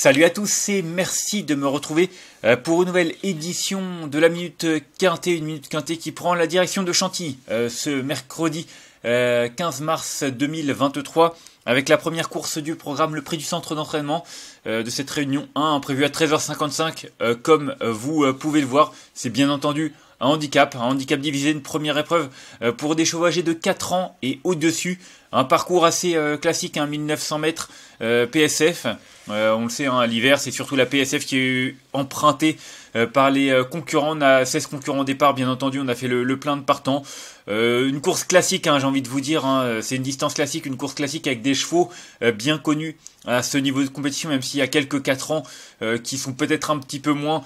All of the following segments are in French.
Salut à tous et merci de me retrouver euh, pour une nouvelle édition de la Minute Quintée, une Minute Quintée qui prend la direction de Chantilly euh, ce mercredi 15 euh, mars 2023 avec la première course du programme, le prix du centre d'entraînement de cette réunion 1 prévue à 13h55 comme vous pouvez le voir. C'est bien entendu un handicap, un handicap divisé, une première épreuve pour des chevaux âgés de 4 ans et au-dessus. Un parcours assez euh, classique, hein, 1900 mètres euh, PSF. Euh, on le sait, hein, à l'hiver, c'est surtout la PSF qui est empruntée par les concurrents. On a 16 concurrents au départ, bien entendu. On a fait le, plein de partants. une course classique, hein, j'ai envie de vous dire. Hein, c'est une distance classique, une course classique avec des chevaux bien connus à ce niveau de compétition, même s'il y a quelques 4 ans qui sont peut-être un petit peu moins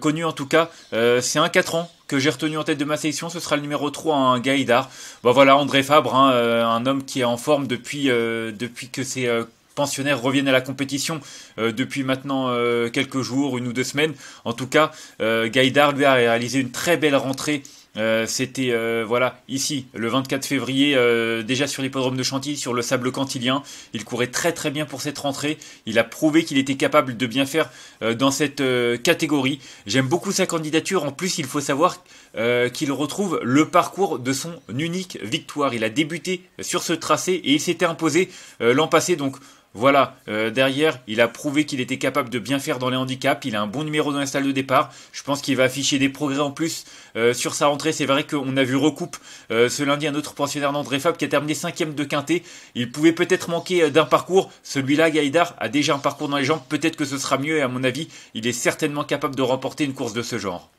connus en tout cas. c'est un 4 ans que j'ai retenu en tête de ma sélection, ce sera le numéro 3, un hein, Gaïdar. Bah voilà, André Fabre, hein, euh, un homme qui est en forme depuis, euh, depuis que ses euh, pensionnaires reviennent à la compétition depuis maintenant quelques jours, une ou deux semaines. En tout cas, Gaïdar lui a réalisé une très belle rentrée euh, c'était euh, voilà ici le 24 février euh, déjà sur l'hippodrome de Chantilly sur le sable cantilien il courait très très bien pour cette rentrée il a prouvé qu'il était capable de bien faire dans cette catégorie j'aime beaucoup sa candidature en plus il faut savoir qu'il retrouve le parcours de son unique victoire il a débuté sur ce tracé et il s'était imposé l'an passé donc voilà, euh, derrière, il a prouvé qu'il était capable de bien faire dans les handicaps. Il a un bon numéro dans la salle de départ. Je pense qu'il va afficher des progrès en plus euh, sur sa rentrée. C'est vrai qu'on a vu recoupe euh, ce lundi un autre pensionnaire d'André Fab qui a terminé cinquième de quintet. Il pouvait peut-être manquer d'un parcours. Celui-là, Gaïdar, a déjà un parcours dans les jambes. Peut-être que ce sera mieux et à mon avis, il est certainement capable de remporter une course de ce genre.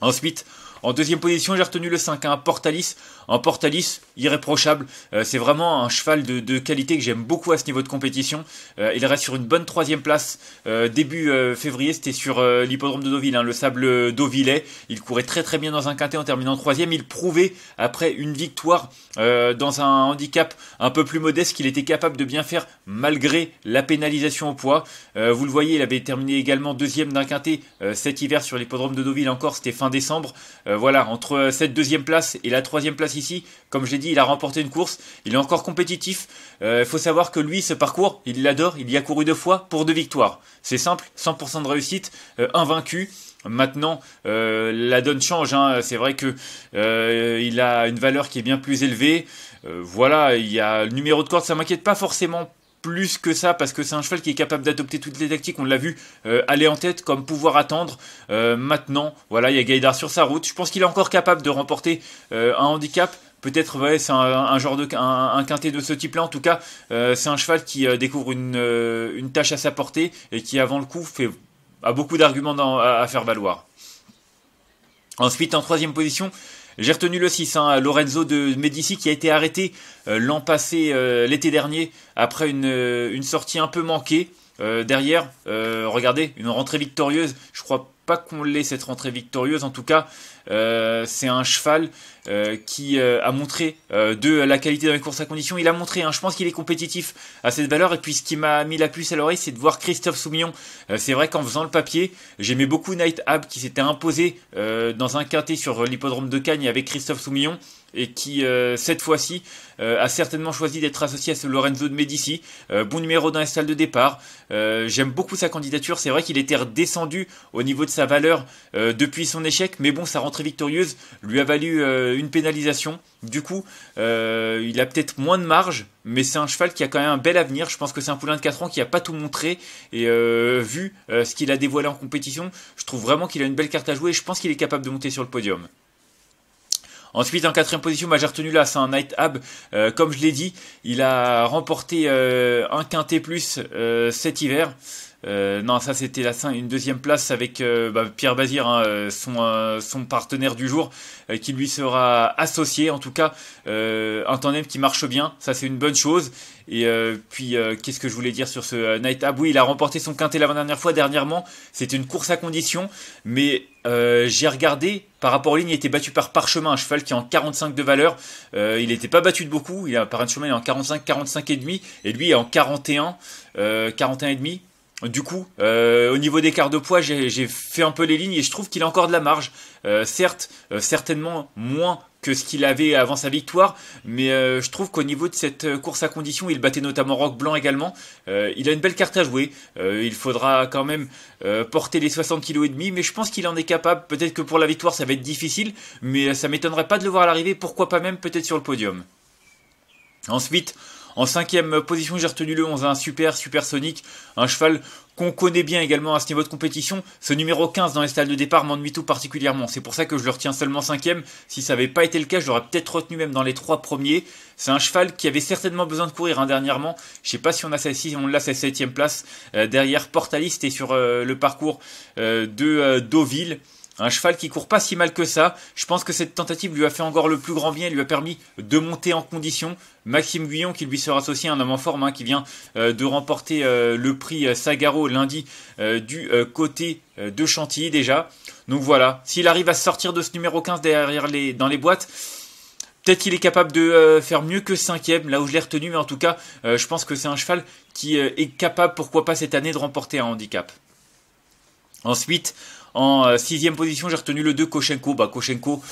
Ensuite, en deuxième position, j'ai retenu le 5, un hein, Portalis. Un Portalis irréprochable. Euh, c'est vraiment un cheval de, qualité que j'aime beaucoup à ce niveau de compétition. Euh, il reste sur une bonne troisième place euh, début février. C'était sur l'hippodrome de Deauville, hein, le sable Deauvillais. Il courait très très bien dans un quintet en terminant troisième. Il prouvait après une victoire dans un handicap un peu plus modeste qu'il était capable de bien faire malgré la pénalisation au poids. vous le voyez, il avait terminé également deuxième d'un quintet cet hiver sur l'hippodrome de Deauville. Encore, c'était fin décembre. Euh, voilà, entre euh, cette deuxième place et la troisième place ici, comme j'ai dit, il a remporté une course, il est encore compétitif. Euh, il faut savoir que lui, ce parcours, il l'adore, il y a couru deux fois pour deux victoires. C'est simple, 100% de réussite, invaincu. Maintenant, la donne change. Hein. C'est vrai que il a une valeur qui est bien plus élevée. voilà, il y a le numéro de corde, ça m'inquiète pas forcément plus que ça parce que c'est un cheval qui est capable d'adopter toutes les tactiques. On l'a vu euh, aller en tête comme pouvoir attendre. Euh, maintenant, voilà, il y a Gaïdar sur sa route. Je pense qu'il est encore capable de remporter euh, un handicap. Peut-être ouais, c'est un, un, genre de un, quintet de ce type-là. En tout cas, c'est un cheval qui découvre une, une, tâche à sa portée et qui avant le coup fait a beaucoup d'arguments à, faire valoir. Ensuite, en troisième position, j'ai retenu le 6, hein, Lorenzo de Medici qui a été arrêté euh, l'an passé, euh, l'été dernier, après une, euh, une, sortie un peu manquée. derrière, regardez, une rentrée victorieuse. Je crois pas qu'on l'ait cette rentrée victorieuse. En tout cas, euh, c'est un cheval euh, qui euh, a montré de la qualité dans les courses à condition. Il a montré, hein, je pense qu'il est compétitif à cette valeur. Et puis ce qui m'a mis la puce à l'oreille, c'est de voir Christophe Soumillon. c'est vrai qu'en faisant le papier, j'aimais beaucoup Night Ab qui s'était imposé dans un quintet sur l'hippodrome de Cagnes avec Christophe Soumillon et qui cette fois-ci a certainement choisi d'être associé à ce Lorenzo de Medici. bon numéro dans les salle de départ. J'aime beaucoup sa candidature. C'est vrai qu'il était redescendu au niveau de sa valeur depuis son échec, mais bon, ça rentre très victorieuse lui a valu euh, une pénalisation. Du coup, euh, il a peut-être moins de marge, mais c'est un cheval qui a quand même un bel avenir. Je pense que c'est un poulain de 4 ans qui n'a pas tout montré. Et euh, vu ce qu'il a dévoilé en compétition, je trouve vraiment qu'il a une belle carte à jouer je pense qu'il est capable de monter sur le podium. Ensuite, en quatrième position, bah, j'ai retenu là, c'est un Night Hab. comme je l'ai dit, il a remporté un quintet plus cet hiver. Euh, non, ça c'était la une deuxième place avec euh, bah, Pierre Bazir, hein, euh, son, partenaire du jour, qui lui sera associé. En tout cas, un tandem qui marche bien, ça c'est une bonne chose. Et puis, qu'est-ce que je voulais dire sur ce Night oui Il a remporté son quintet la dernière fois, dernièrement. C'était une course à condition, mais j'ai regardé par rapport aux ligne, il était battu par Parchemin, un cheval qui est en 45 de valeur. il n'était pas battu de beaucoup. Il a, par est en 45, 45 et demi, et lui est en 41, 41 et demi. Du coup, euh, au niveau des quarts de poids, j'ai fait un peu les lignes et je trouve qu'il a encore de la marge. Euh, certes, euh, certainement moins que ce qu'il avait avant sa victoire, mais je trouve qu'au niveau de cette course à condition, il battait notamment Rock Blanc également. il a une belle carte à jouer. il faudra quand même porter les 60 kg et demi, mais je pense qu'il en est capable. Peut-être que pour la victoire, ça va être difficile, mais ça m'étonnerait pas de le voir à l'arrivée. Pourquoi pas même peut-être sur le podium. Ensuite, en cinquième position, j'ai retenu le 11, un Super, super supersonique, un cheval qu'on connaît bien également à ce niveau de compétition. Ce numéro 15 dans les stades de départ m'ennuie tout particulièrement. C'est pour ça que je le retiens seulement cinquième. Si ça n'avait pas été le cas, je l'aurais peut-être retenu même dans les trois premiers. C'est un cheval qui avait certainement besoin de courir un hein, dernièrement. Je sais pas si on a celle on l'a sa septième place euh, derrière Portaliste et sur euh, le parcours euh, de Deauville. Un cheval qui court pas si mal que ça. Je pense que cette tentative lui a fait encore le plus grand bien, lui a permis de monter en condition. Maxime Guyon qui lui sera associé un homme en forme hein, qui vient euh, de remporter euh, le prix euh, Sagaro lundi du côté de Chantilly déjà. Donc voilà, s'il arrive à sortir de ce numéro 15 derrière les, dans les boîtes, Peut-être qu'il est capable de faire mieux que cinquième, là où je l'ai retenu, mais en tout cas, je pense que c'est un cheval qui est capable, pourquoi pas cette année, de remporter un handicap. Ensuite, en euh, sixième position, j'ai retenu le 2 Koshenko. Bah, Koshenko,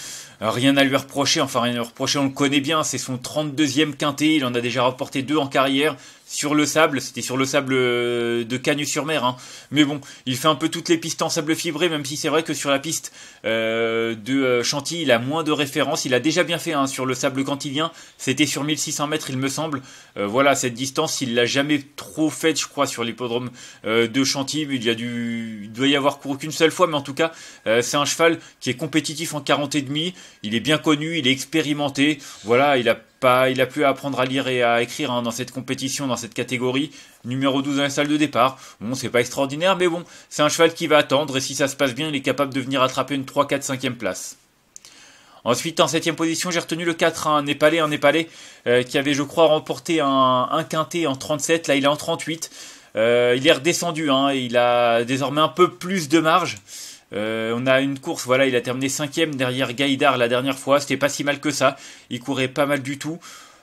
euh, rien à lui reprocher. Enfin, rien à lui reprocher, on le connaît bien. C'est son 32e quintet. Il en a déjà rapporté deux en carrière sur le sable, c'était sur le sable euh, de Cagnes-sur-Mer, hein. mais bon, il fait un peu toutes les pistes en sable fibré, même si c'est vrai que sur la piste euh, de euh, Chantilly, il a moins de références, il a déjà bien fait hein, sur le sable cantilien, c'était sur 1600 mètres il me semble, voilà, cette distance, il l'a jamais trop faite je crois sur l'hippodrome de Chantilly, il, y a du. il doit y avoir couru qu'une seule fois, mais en tout cas, c'est un cheval qui est compétitif en 40 et demi, il est bien connu, il est expérimenté, voilà, il a pas, il a plus à apprendre à lire et à écrire hein, dans cette compétition, dans cette catégorie. Numéro 12 dans la salle de départ. Bon, c'est pas extraordinaire, mais bon, c'est un cheval qui va attendre et si ça se passe bien, il est capable de venir attraper une 3, 4, 5e place. Ensuite, en septième position, j'ai retenu le 4, un Népalais, un Népalais euh, qui avait, je crois, remporté un, un, quintet en 37. Là, il est en 38. Euh, il est redescendu, hein, il a désormais un peu plus de marge. Euh, on a une course, voilà, il a terminé cinquième derrière Gaïdar la dernière fois. C'était pas si mal que ça. Il courait pas mal du tout.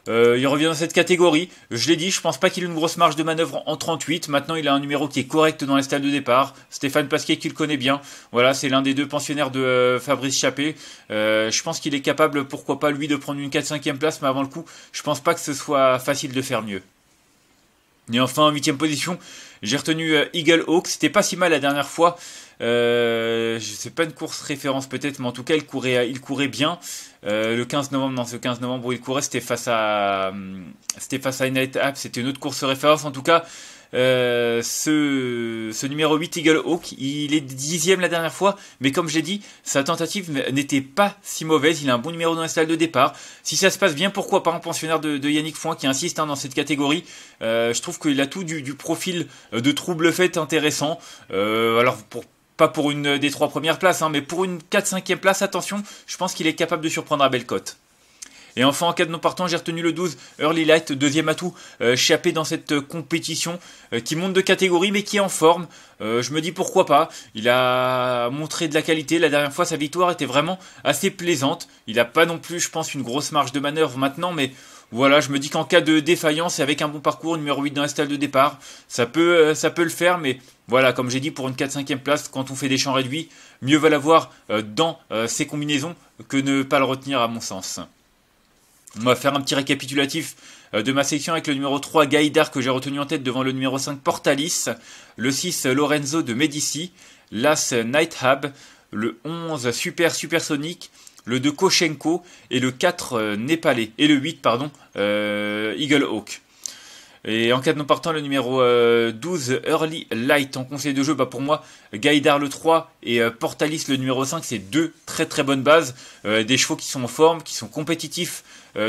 Euh, il revient dans cette catégorie. Je l'ai dit, je pense pas qu'il ait une grosse marge de manœuvre en 38. Maintenant, il a un numéro qui est correct dans les stades de départ. Stéphane Pasquier, le connaît bien. Voilà, c'est l'un des deux pensionnaires de euh, Fabrice Chappé. je pense qu'il est capable, pourquoi pas, lui, de prendre une 4-5e place, mais avant le coup, je pense pas que ce soit facile de faire mieux. Et enfin, en huitième position, j'ai retenu euh, Eagle Hawk. C'était pas si mal la dernière fois. Euh, je sais pas une course référence peut-être, mais en tout cas, il courait, il courait bien. Euh, le 15 novembre, dans ce 15 novembre où il courait, c'était face à, hum, c'était face à Night App. C'était une autre course référence. En tout cas, euh, ce, numéro 8 Eagle Hawk, il est dixième la dernière fois, mais comme j'ai dit, sa tentative n'était pas si mauvaise. Il a un bon numéro dans la salle de départ. Si ça se passe bien, pourquoi pas un pensionnaire de, Yannick Foin qui insiste hein, dans cette catégorie. Euh, je trouve qu'il a tout du, profil de trouble fait intéressant. Euh, alors pour pas pour une des trois premières places, hein, mais pour une 4-5e place, attention, je pense qu'il est capable de surprendre à cote et enfin, en cas de non partant, j'ai retenu le 12, Early Light, deuxième atout, euh, dans cette euh, compétition, euh, qui monte de catégorie mais qui est en forme. Euh, je me dis pourquoi pas. Il a montré de la qualité. La dernière fois, sa victoire était vraiment assez plaisante. Il n'a pas non plus, je pense, une grosse marge de manœuvre maintenant, mais voilà, je me dis qu'en cas de défaillance et avec un bon parcours, numéro 8 dans la stalle de départ, ça peut, ça peut le faire, mais voilà, comme j'ai dit, pour une 4-5e place, quand on fait des champs réduits, mieux va l'avoir dans ses combinaisons que ne pas le retenir à mon sens. On va faire un petit récapitulatif euh, de ma section avec le numéro 3 Gaïdar que j'ai retenu en tête devant le numéro 5 Portalis, le 6 Lorenzo de Medici, l'As Nighthab, le 11 Super Supersonic, le 2 Koshenko et le 4 euh, Népalais et le 8 pardon euh, Eagle Hawk. Et en cas de non partant, le numéro 12, euh, Early Light en conseil de jeu, bah pour moi, Gaïdar le 3 et euh, Portalis le numéro 5, c'est deux très très bonnes bases, euh, des chevaux qui sont en forme, qui sont compétitifs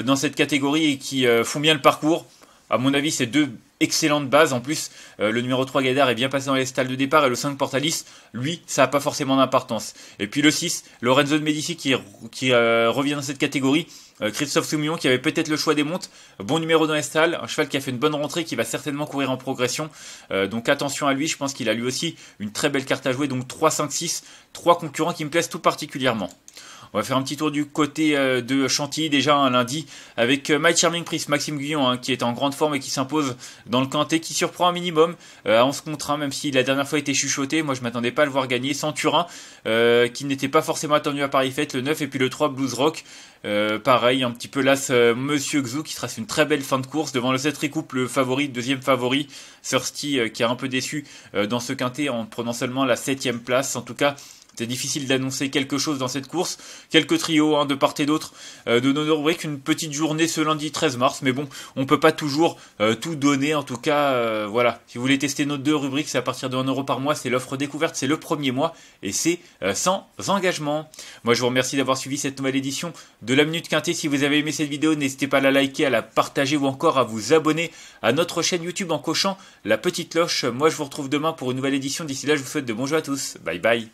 dans cette catégorie et qui font bien le parcours. À mon avis, c'est deux excellentes bases. En plus, le numéro 3 Gaïdar est bien passé dans les stalles de départ et le 5 Portalis, lui, ça n'a pas forcément d'importance. Et puis le 6, Lorenzo de Medici qui, qui revient dans cette catégorie euh, Christophe Soumillon qui avait peut-être le choix des montes. Bon numéro dans Estal, un cheval qui a fait une bonne rentrée, qui va certainement courir en progression. Euh, donc attention à lui, je pense qu'il a lui aussi une très belle carte à jouer. Donc 3, 5, 6, trois concurrents qui me plaisent tout particulièrement. On va faire un petit tour du côté euh, de Chantilly déjà un lundi avec euh, My Charming Priest, Maxime Guillon, hein, qui est en grande forme et qui s'impose dans le quintet, qui surprend un minimum à 11 contre même si la dernière fois il était chuchoté. Moi je m'attendais pas à le voir gagner. Centurin euh, qui n'était pas forcément attendu à Paris Fête, le 9 et puis le 3 Blues Rock. pareil, un petit peu las Monsieur Xu qui trace une très belle fin de course devant le 7 recoupe, le favori, deuxième favori, Thirsty qui est un peu déçu dans ce quintet en prenant seulement la septième place. En tout cas, c'était difficile d'annoncer quelque chose dans cette course. Quelques trios de part et d'autre euh, de nos rubriques. Une petite journée ce lundi 13 mars. Mais bon, on ne peut pas toujours euh, tout donner. En tout cas, euh, voilà. Si vous voulez tester nos deux rubriques, c'est à partir de 1 euro par mois. C'est l'offre découverte. C'est le premier mois. Et c'est sans engagement. Moi, je vous remercie d'avoir suivi cette nouvelle édition de la Minute Quintée. Si vous avez aimé cette vidéo, n'hésitez pas à la liker, à la partager ou encore à vous abonner à notre chaîne YouTube en cochant la petite cloche. Moi, je vous retrouve demain pour une nouvelle édition. D'ici là, je vous souhaite de bons jeux à tous. Bye bye.